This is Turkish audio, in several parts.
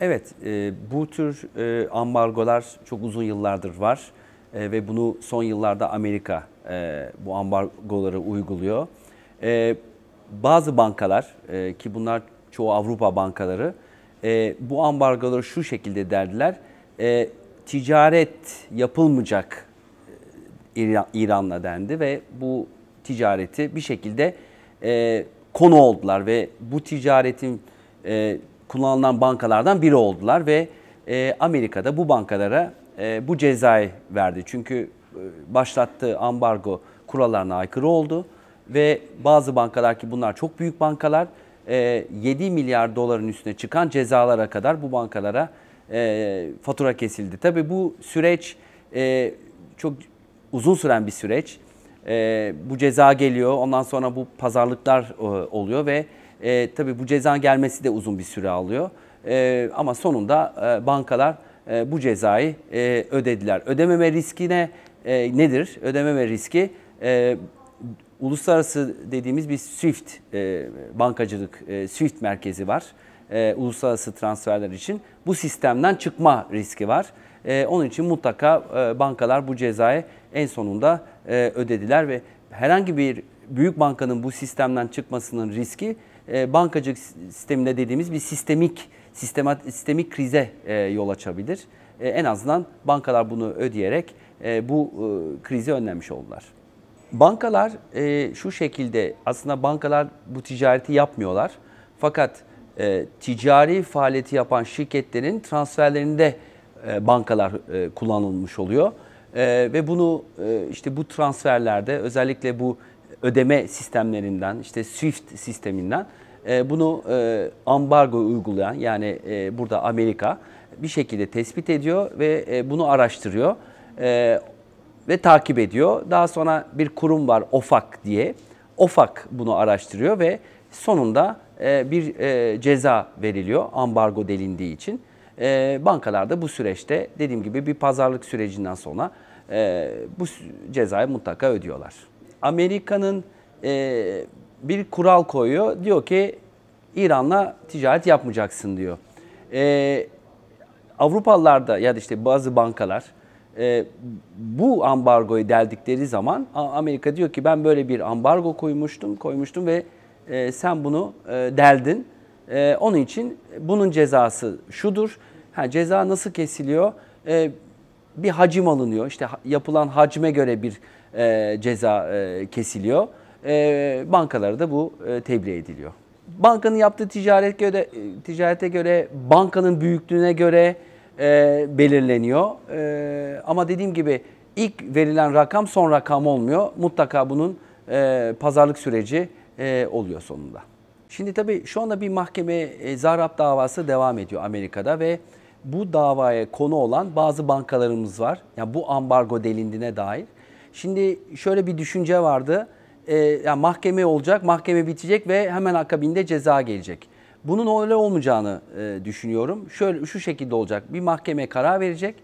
Evet, e, bu tür e, ambargolar çok uzun yıllardır var e, ve bunu son yıllarda Amerika e, bu ambargoları uyguluyor. E, bazı bankalar e, ki bunlar çoğu Avrupa bankaları e, bu ambargoları şu şekilde derdiler. E, ticaret yapılmayacak e, İran'la dendi ve bu ticareti bir şekilde e, konu oldular ve bu ticaretin e, kullanılan bankalardan biri oldular ve e, Amerika'da bu bankalara e, bu cezayı verdi. Çünkü e, başlattığı ambargo kurallarına aykırı oldu ve bazı bankalar ki bunlar çok büyük bankalar e, 7 milyar doların üstüne çıkan cezalara kadar bu bankalara e, fatura kesildi. Tabi bu süreç e, çok uzun süren bir süreç. E, bu ceza geliyor ondan sonra bu pazarlıklar e, oluyor ve e, tabii bu ceza gelmesi de uzun bir süre alıyor. E, ama sonunda e, bankalar e, bu cezayı e, ödediler. Ödememe riskine e, nedir? Ödememe riski e, uluslararası dediğimiz bir SWIFT e, bankacılık e, SWIFT merkezi var. E, uluslararası transferler için bu sistemden çıkma riski var. E, onun için mutlaka e, bankalar bu cezayı en sonunda e, ödediler ve herhangi bir büyük bankanın bu sistemden çıkmasının riski e, bankacılık sisteminde dediğimiz bir sistemik sistemat, sistemik krize e, yol açabilir. E, en azından bankalar bunu ödeyerek e, bu krizi önlemiş oldular. Bankalar şu şekilde aslında bankalar bu ticareti yapmıyorlar. Fakat ticari faaliyeti yapan şirketlerin transferlerinde bankalar kullanılmış oluyor. ve bunu işte bu transferlerde özellikle bu ödeme sistemlerinden, işte SWIFT sisteminden e, bunu e, ambargo uygulayan yani e, burada Amerika bir şekilde tespit ediyor ve bunu araştırıyor ve takip ediyor. Daha sonra bir kurum var OFAK diye. OFAK bunu araştırıyor ve sonunda bir ceza veriliyor ambargo delindiği için. Bankalar da bu süreçte dediğim gibi bir pazarlık sürecinden sonra bu cezayı mutlaka ödüyorlar. Amerika'nın e, bir kural koyuyor. Diyor ki İran'la ticaret yapmayacaksın diyor. E, Avrupalılarda ya da işte bazı bankalar e, bu ambargoyu deldikleri zaman Amerika diyor ki ben böyle bir ambargo koymuştum, koymuştum ve e, sen bunu e, deldin. E, onun için bunun cezası şudur. Ha, ceza nasıl kesiliyor? E, bir hacim alınıyor. İşte yapılan hacme göre bir e, ceza e, kesiliyor. E, bankalara da bu e, tebliğ ediliyor. Bankanın yaptığı ticaret göre, e, ticarete göre, bankanın büyüklüğüne göre e, belirleniyor. E, ama dediğim gibi ilk verilen rakam son rakam olmuyor. Mutlaka bunun e, pazarlık süreci e, oluyor sonunda. Şimdi tabii şu anda bir mahkeme e, Zarrab davası devam ediyor Amerika'da ve bu davaya konu olan bazı bankalarımız var. Yani bu ambargo delindine dair. Şimdi şöyle bir düşünce vardı. E, ee, yani mahkeme olacak, mahkeme bitecek ve hemen akabinde ceza gelecek. Bunun öyle olmayacağını e, düşünüyorum. Şöyle şu şekilde olacak. Bir mahkeme karar verecek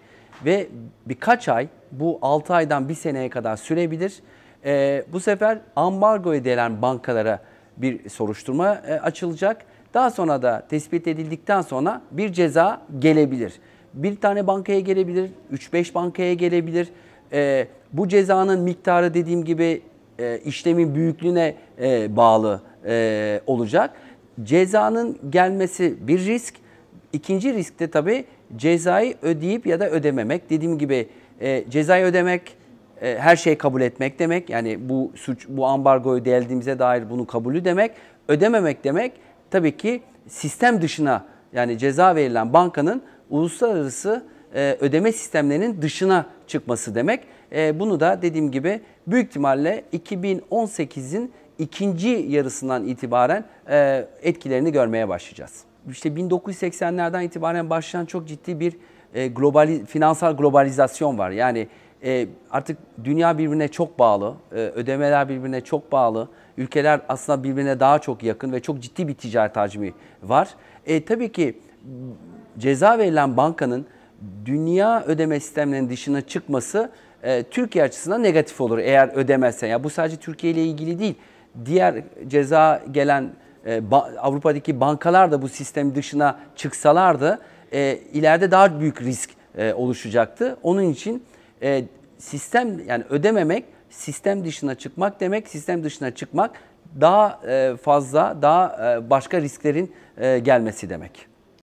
ve birkaç ay bu 6 aydan 1 seneye kadar sürebilir. E, bu sefer ambargo edilen bankalara bir soruşturma e, açılacak daha sonra da tespit edildikten sonra bir ceza gelebilir. Bir tane bankaya gelebilir, 3-5 bankaya gelebilir. E, bu cezanın miktarı dediğim gibi e, işlemin büyüklüğüne e, bağlı e, olacak. Cezanın gelmesi bir risk. İkinci risk de tabii cezayı ödeyip ya da ödememek. Dediğim gibi e, cezayı ödemek e, her şeyi kabul etmek demek. Yani bu suç, bu ambargoyu deldiğimize dair bunu kabulü demek. Ödememek demek tabii ki sistem dışına yani ceza verilen bankanın uluslararası e, ödeme sistemlerinin dışına çıkması demek. E, bunu da dediğim gibi büyük ihtimalle 2018'in ikinci yarısından itibaren e, etkilerini görmeye başlayacağız. İşte 1980'lerden itibaren başlayan çok ciddi bir e, globali, finansal globalizasyon var. Yani e, artık dünya birbirine çok bağlı, e, ödemeler birbirine çok bağlı, ülkeler aslında birbirine daha çok yakın ve çok ciddi bir ticaret hacmi var. E, tabii ki ceza verilen bankanın dünya ödeme sistemlerinin dışına çıkması e, Türkiye açısından negatif olur eğer ödemezsen. Ya yani bu sadece Türkiye ile ilgili değil. Diğer ceza gelen e, ba Avrupa'daki bankalar da bu sistem dışına çıksalardı e, ileride daha büyük risk e, oluşacaktı. Onun için e, sistem yani ödememek sistem dışına çıkmak demek. Sistem dışına çıkmak daha e, fazla, daha e, başka risklerin e, gelmesi demek.